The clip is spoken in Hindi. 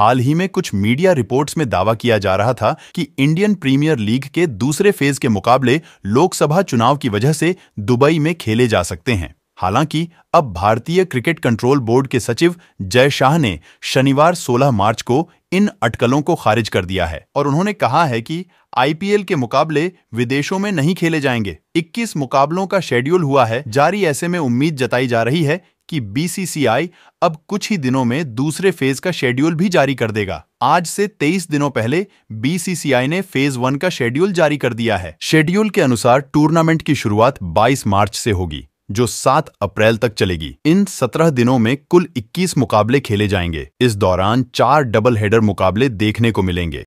हाल ही में कुछ मीडिया रिपोर्ट्स में दावा किया जा रहा था कि इंडियन प्रीमियर लीग के दूसरे फेज के मुकाबले लोकसभा चुनाव की वजह से दुबई में खेले जा सकते हैं हालांकि अब भारतीय क्रिकेट कंट्रोल बोर्ड के सचिव जय शाह ने शनिवार 16 मार्च को इन अटकलों को खारिज कर दिया है और उन्होंने कहा है कि आईपीएल के मुकाबले विदेशों में नहीं खेले जाएंगे 21 मुकाबलों का शेड्यूल हुआ है जारी ऐसे में उम्मीद जताई जा रही है कि बीसीसीआई अब कुछ ही दिनों में दूसरे फेज का शेड्यूल भी जारी कर देगा आज से 23 दिनों पहले बीसीसीआई ने फेज वन का शेड्यूल जारी कर दिया है शेड्यूल के अनुसार टूर्नामेंट की शुरुआत 22 मार्च से होगी जो 7 अप्रैल तक चलेगी इन 17 दिनों में कुल 21 मुकाबले खेले जाएंगे इस दौरान चार डबल हेडर मुकाबले देखने को मिलेंगे